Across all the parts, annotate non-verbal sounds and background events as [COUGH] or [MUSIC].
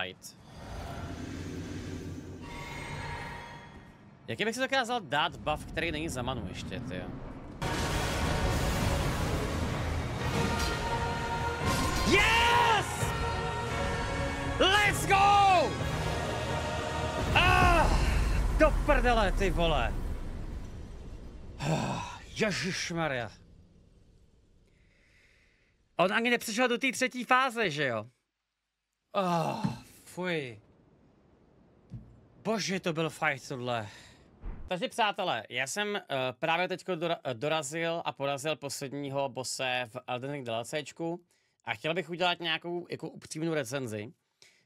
Fight. Jaký bych si dokázal dát buff, který není za manu ještě, ty? Yes! Let's go! Ah, do prdele, ty vole! Ah, [SIGHS] Ježišmarja. On ani nepřišel do té třetí fáze, že jo? Oh. Fuj. Bože, to byl fight tohle. Takže přátelé, já jsem uh, právě teď dorazil a porazil posledního bose v Elden Ring DLCčku a chtěl bych udělat nějakou jako upřímnou recenzi,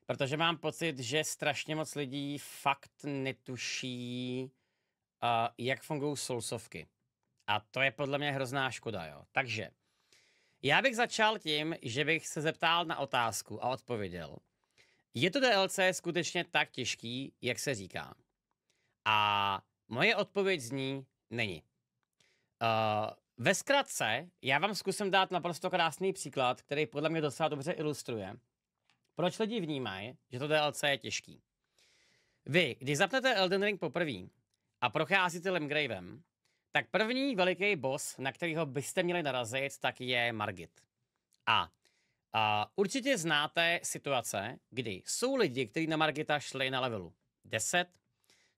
protože mám pocit, že strašně moc lidí fakt netuší, uh, jak fungují soulsovky. A to je podle mě hrozná škoda, jo. Takže, já bych začal tím, že bych se zeptal na otázku a odpověděl. Je to DLC skutečně tak těžký, jak se říká? A moje odpověď zní není. Uh, ve zkratce, já vám zkusím dát naprosto krásný příklad, který podle mě docela dobře ilustruje, proč lidi vnímají, že to DLC je těžký. Vy, když zapnete Elden Ring poprvé a procházíte Lemgravem, tak první veliký boss, na kterého byste měli narazit, tak je Margit. A a určitě znáte situace, kdy jsou lidi, kteří na Margita šli na levelu 10,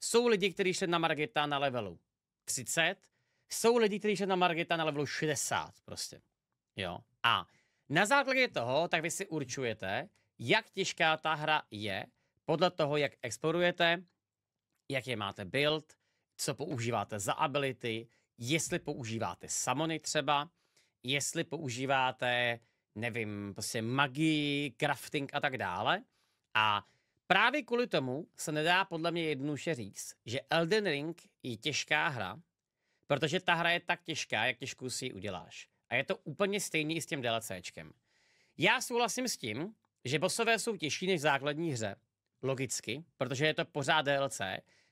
jsou lidi, kteří šli na Margita na levelu 30, jsou lidi, kteří šli na Margita na levelu 60 prostě. Jo. A na základě toho, tak vy si určujete, jak těžká ta hra je, podle toho, jak explorujete, jak je máte build, co používáte za ability, jestli používáte samony třeba, jestli používáte nevím, prostě magii, crafting a tak dále. A právě kvůli tomu se nedá podle mě jednoduše říct, že Elden Ring je těžká hra, protože ta hra je tak těžká, jak těžkou si ji uděláš. A je to úplně stejný i s tím DLCčkem. Já souhlasím s tím, že bosové jsou těžší než v základní hře. Logicky, protože je to pořád DLC.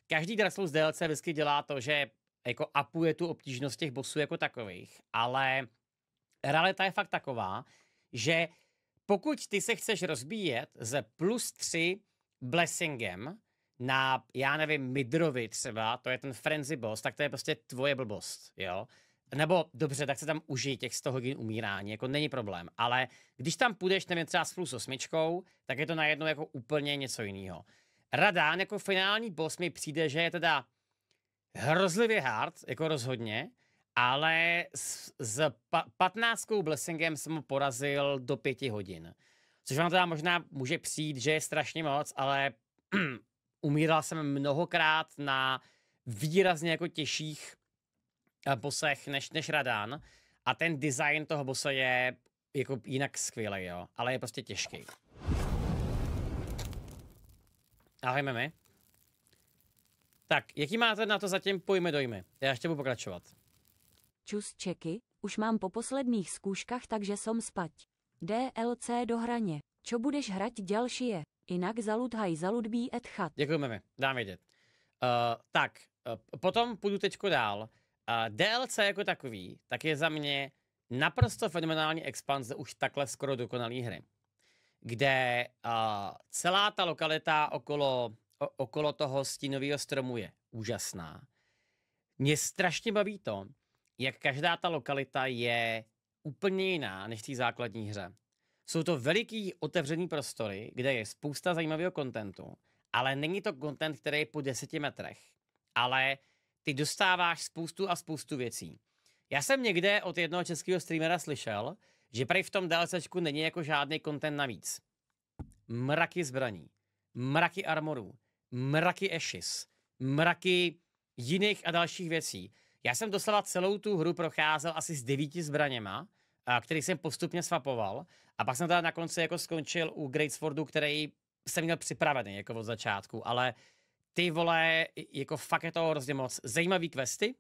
Každý Dark z DLC vždycky dělá to, že jako upuje tu obtížnost těch bosů jako takových, ale realita je fakt taková, že pokud ty se chceš rozbíjet ze plus 3 blessingem na, já nevím, midrovi třeba, to je ten frenzy boss, tak to je prostě tvoje blbost, jo. Nebo dobře, tak se tam užij těch 100 hodin umírání, jako není problém. Ale když tam půjdeš, nevím, třeba s plus osmičkou, tak je to najednou jako úplně něco jiného. Radán jako finální boss mi přijde, že je teda hrozlivě hard, jako rozhodně, ale s, s pa, 15 blessingem jsem mu porazil do pěti hodin. Což vám teda možná může přijít, že je strašně moc, ale [CLEARS THROAT] umíral jsem mnohokrát na výrazně jako těžších eh, bosech než, než Radan. A ten design toho bose je jako jinak skvělý, jo, ale je prostě těžký. Ahoj, mami. Tak, jaký máte na to zatím pojmy dojmy? Já ještě budu pokračovat. Čus čeky, už mám po posledných zkouškách, takže som spať. DLC do hraně. Čo budeš hrať další je? Inak zaludhaj zaludbí et chat. Děkujeme, dám vědět. Uh, tak, uh, potom půjdu teďko dál. Uh, eh, DLC jako takový, tak je za mě naprosto fenomenální expanze už takhle skoro dokonalý hry, kde uh, celá ta lokalita okolo, o, okolo toho stínového stromu je úžasná. Mě strašně baví to, jak každá ta lokalita je úplně jiná než té základní hře. Jsou to veliký otevřený prostory, kde je spousta zajímavého kontentu, ale není to kontent, který je po deseti metrech. Ale ty dostáváš spoustu a spoustu věcí. Já jsem někde od jednoho českého streamera slyšel, že prej v tom DLCčku není jako žádný content navíc. Mraky zbraní, mraky armorů, mraky ashes, mraky jiných a dalších věcí. Já jsem doslova celou tu hru procházel asi s devíti zbraněma, který jsem postupně svapoval. A pak jsem teda na konci jako skončil u Greatsfordu, který jsem měl připravený jako od začátku, ale ty vole, jako fakt je toho hrozně moc. Zajímavý questy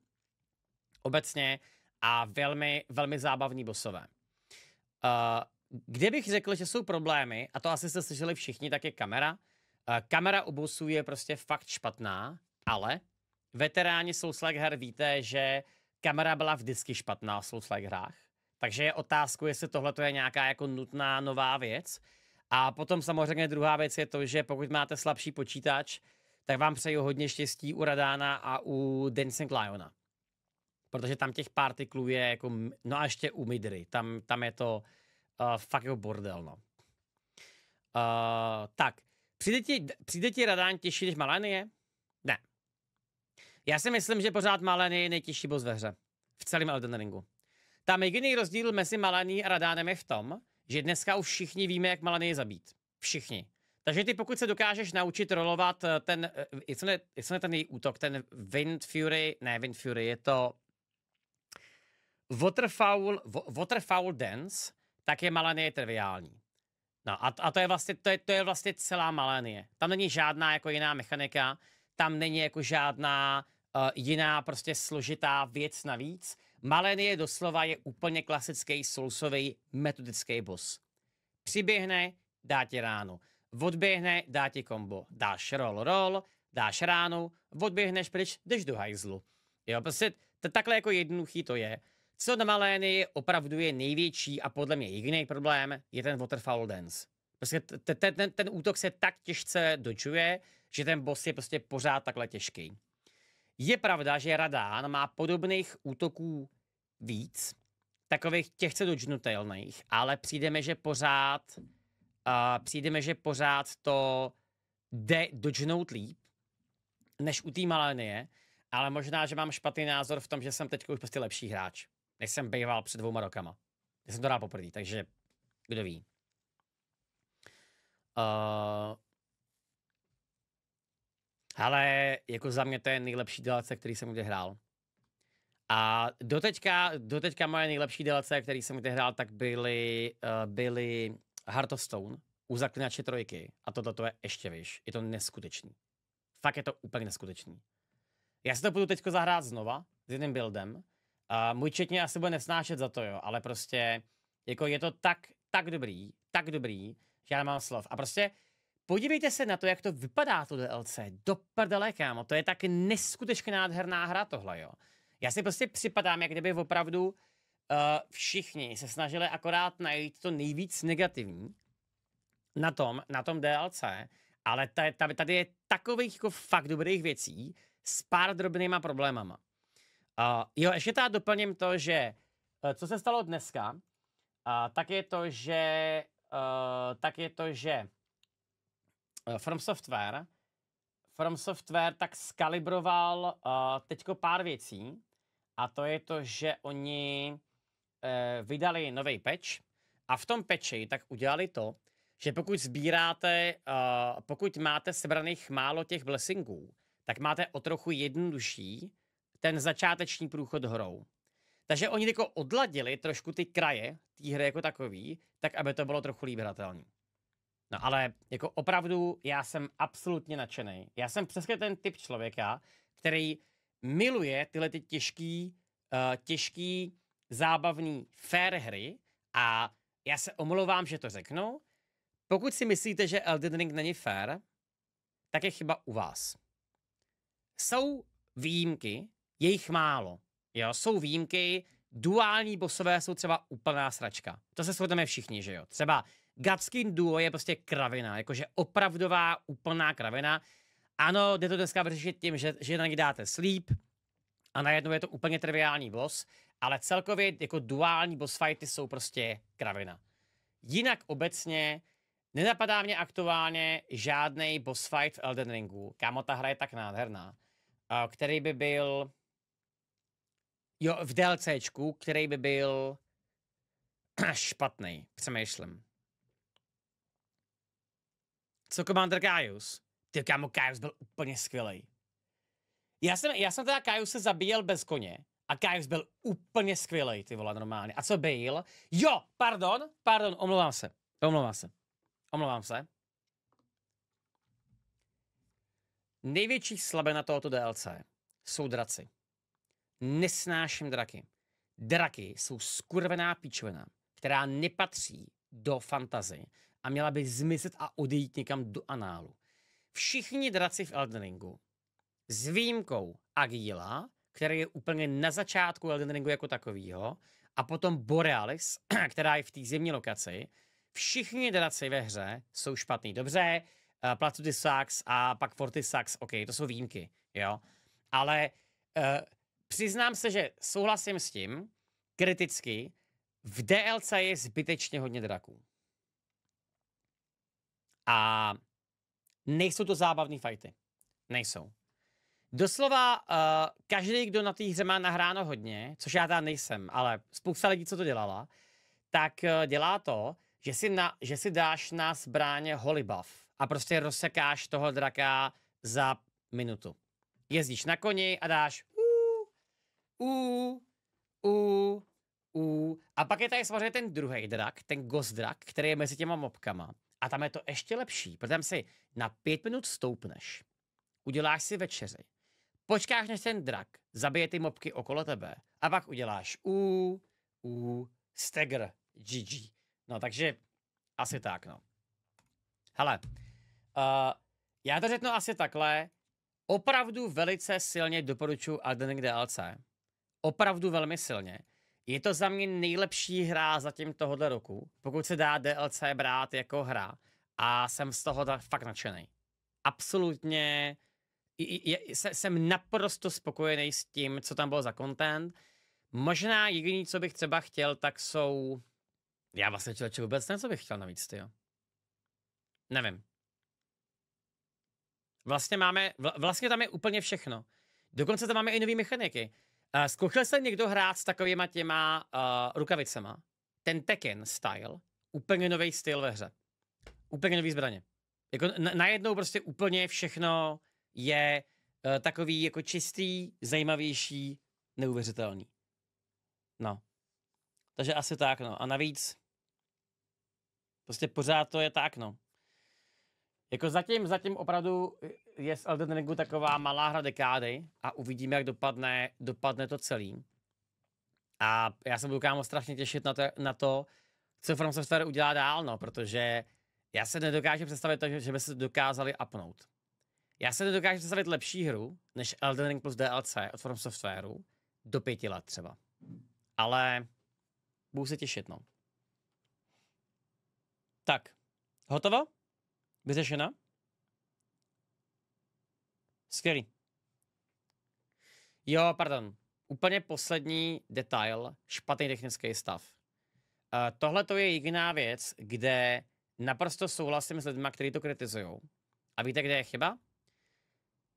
obecně a velmi, velmi zábavní bosové. Uh, kde bych řekl, že jsou problémy, a to asi jste slyšeli všichni, tak je kamera. Uh, kamera u bosů je prostě fakt špatná, ale veteráni Souls-like her víte, že kamera byla vždycky špatná v Souls-like hrách. Takže je otázku, jestli tohle je nějaká jako nutná nová věc. A potom samozřejmě druhá věc je to, že pokud máte slabší počítač, tak vám přeju hodně štěstí u Radána a u Dancing Liona. Protože tam těch partiklů je jako, no a ještě u Midry, tam, tam je to uh, fakt jako bordel, no. Uh, tak, přijde ti, přijde ti Radán těžší než Malanie? Já si myslím, že pořád Maleny je nejtěžší boss ve hře. V celém Elden Ringu. Tam jediný rozdíl mezi Malení a Radánem je v tom, že dneska už všichni víme, jak Malený je zabít. Všichni. Takže ty pokud se dokážeš naučit rolovat eh, ten, eh, jestli ne, jestli ne ten její útok, ten Wind Fury, ne Wind Fury, je to Waterfowl, Waterfowl Dance, tak je Malenie triviální. No a, a to, je vlastně, to, je, to je vlastně celá Malenie. Tam není žádná jako jiná mechanika, tam není jako žádná Eh, jiná prostě složitá věc navíc. Malen je doslova je úplně klasický soulsový metodický boss. Přiběhne, dá ti ránu. Odběhne, dá ti kombo. Dáš roll, roll, dáš ránu, odběhneš pryč, jdeš do hajzlu. Jo, prostě to takhle jako jednoduchý to je. Co na Malény opravdu je největší a podle mě jediný problém, je ten waterfall Dance. Prostě ten, ten, ten útok se tak těžce dočuje, že ten boss je prostě pořád takhle těžký. Je pravda, že Radán má podobných útoků víc, takových těch dočnutelných, ale přijdeme, že pořád uh, přijdeme, že pořád to jde dočnout líp, než u té Malenie, ale možná, že mám špatný názor v tom, že jsem teď už prostě lepší hráč, než jsem býval před dvouma rokama. Já jsem to dá poprvé, takže kdo ví. Uh, ale jako za mě to je nejlepší delace, který jsem kdy hrál. A doteďka, doteďka moje nejlepší delace, který jsem kdy hrál, tak byly, uh, byly Heart of Stone u Zaklinače trojky. A tohle to je ještě vyš. Je to neskutečný. Fakt je to úplně neskutečný. Já si to budu teďko zahrát znova s jedným buildem. Uh, můj četně asi bude nesnášet za to, jo, ale prostě jako je to tak, tak dobrý, tak dobrý, že já nemám slov. A prostě Podívejte se na to, jak to vypadá to DLC. Do prdele, kámo, to je tak neskutečně nádherná hra tohle, jo. Já si prostě připadám, jak kdyby opravdu uh, všichni se snažili akorát najít to nejvíc negativní na tom, na tom DLC, ale tady, tady je takových jako fakt dobrých věcí s pár drobnýma problémama. Uh, jo, ještě tady doplním to, že uh, co se stalo dneska, uh, tak je to, že uh, tak je to, že Eh, From Software. From Software tak skalibroval uh, teďko pár věcí a to je to, že oni uh, vydali nový patch a v tom patchi tak udělali to, že pokud sbíráte, uh, pokud máte sebraných málo těch blessingů, tak máte o trochu jednodušší ten začáteční průchod hrou. Takže oni jako odladili trošku ty kraje té hry jako takový, tak aby to bylo trochu líb No ale jako opravdu já jsem absolutně nadšený. Já jsem přesně ten typ člověka, který miluje tyhle ty těžké, uh, eh, těžký, zábavný, fair hry a já se omlouvám, že to řeknu. Pokud si myslíte, že Elden Ring není fair, tak je chyba u vás. Jsou výjimky, jejich málo. Jo, jsou výjimky, duální bosové jsou třeba úplná sračka. To se shodneme všichni, že jo. Třeba Gatskin duo je prostě kravina, jakože opravdová, úplná kravina. Ano, jde to dneska vyřešit tím, že, že na ní dáte sleep a najednou je to úplně triviální boss, ale celkově jako duální boss fighty jsou prostě kravina. Jinak obecně nenapadá mě aktuálně žádný boss fight v Elden Ringu. Kámo, ta hra je tak nádherná. Který by byl... Jo, v DLCčku, který by byl [CLEARS THROAT] špatný, přemýšlím co Commander Kaius. Ty kámo, Kaius byl úplně skvělý. Já jsem, já jsem teda se zabíjel bez koně. A Kaius byl úplně skvělý, ty vole, normálně. A co byl? Jo, pardon, pardon, omlouvám se. Omlouvám se. Omlouvám se. Největší slabina tohoto DLC jsou draci. Nesnáším draky. Draky jsou skurvená píčovina, která nepatří do fantazy a měla by zmizet a odejít někam do análu. Všichni draci v Elden Ringu, s výjimkou Agila, který je úplně na začátku Elden Ringu jako takovýho, a potom Borealis, [CLEARS THROAT] která je v té zimní lokaci, všichni draci ve hře jsou špatný. Dobře, uh, Sax a pak Forty Sax, OK, to jsou výjimky, jo. Ale uh, přiznám se, že souhlasím s tím, kriticky, v DLC je zbytečně hodně draků. A nejsou to zábavné fajty. Nejsou. Doslova uh, každý, kdo na té hře má nahráno hodně, což já tam nejsem, ale spousta lidí, co to dělala, tak uh, dělá to, že si, na, že si dáš na zbráně buff a prostě rozsekáš toho draka za minutu. Jezdíš na koni a dáš u, u, u, u. A pak je tady samozřejmě ten druhý drak, ten ghost drak, který je mezi těma mobkama. A tam je to ještě lepší, protože tam si na pět minut stoupneš, uděláš si večeři, počkáš, než ten drak zabije ty mobky okolo tebe a pak uděláš u, u, stegr, GG. No takže asi tak, no. Hele, uh, já to řeknu asi takhle, opravdu velice silně doporučuji Elden Ring DLC. Opravdu velmi silně. Je to za mě nejlepší hra zatím tohohle roku, pokud se dá DLC brát jako hra. A jsem z toho fakt nadšený. Absolutně je, se, jsem naprosto spokojený s tím, co tam bylo za content. Možná jediný, co bych třeba chtěl, tak jsou... Já vlastně člověče vůbec ne, co bych chtěl navíc, ty jo. Nevím. Vlastně máme, vlastně tam je úplně všechno. Dokonce tam máme i nové mechaniky. Uh, zkoušel se někdo hrát s takovýma těma uh, rukavicema? Ten Tekken style, úplně nový styl ve hře. Úplně nový zbraně. Jako na, najednou prostě úplně všechno je uh, takový jako čistý, zajímavější, neuvěřitelný. No. Takže asi tak, no. A navíc prostě pořád to je tak, no. Jako zatím, zatím opravdu je z Elden Ringu taková malá hra dekády a uvidíme, jak dopadne, dopadne to celý. A já se budu kámo strašně těšit na to, na to co From Software udělá dál, no, protože já se nedokážu představit to, že by se dokázali upnout. Já se nedokážu představit lepší hru, než Elden Ring plus DLC od From Softwareu do pěti let třeba. Ale budu se těšit, no. Tak, hotovo? vyřešena. Skvělý. Jo, pardon. Úplně poslední detail, špatný technický stav. Uh, Tohle to je jediná věc, kde naprosto souhlasím s lidmi, kteří to kritizují. A víte, kde je chyba?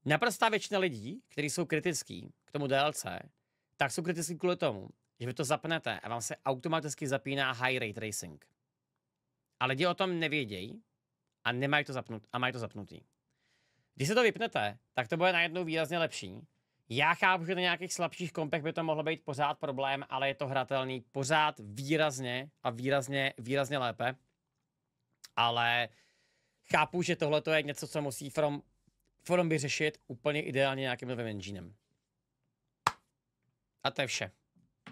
Naprostá většina lidí, kteří jsou kritický k tomu DLC, tak jsou kritický kvůli tomu, že vy to zapnete a vám se automaticky zapíná high rate tracing. A lidi o tom nevědějí, a nemají to zapnut, a mají to zapnutý. Když se to vypnete, tak to bude najednou výrazně lepší. Já chápu, že na nějakých slabších kompech by to mohlo být pořád problém, ale je to hratelný pořád výrazně a výrazně, výrazně lépe. Ale chápu, že tohle je něco, co musí From, From vyřešit úplně ideálně nějakým novým enginem. A to je vše.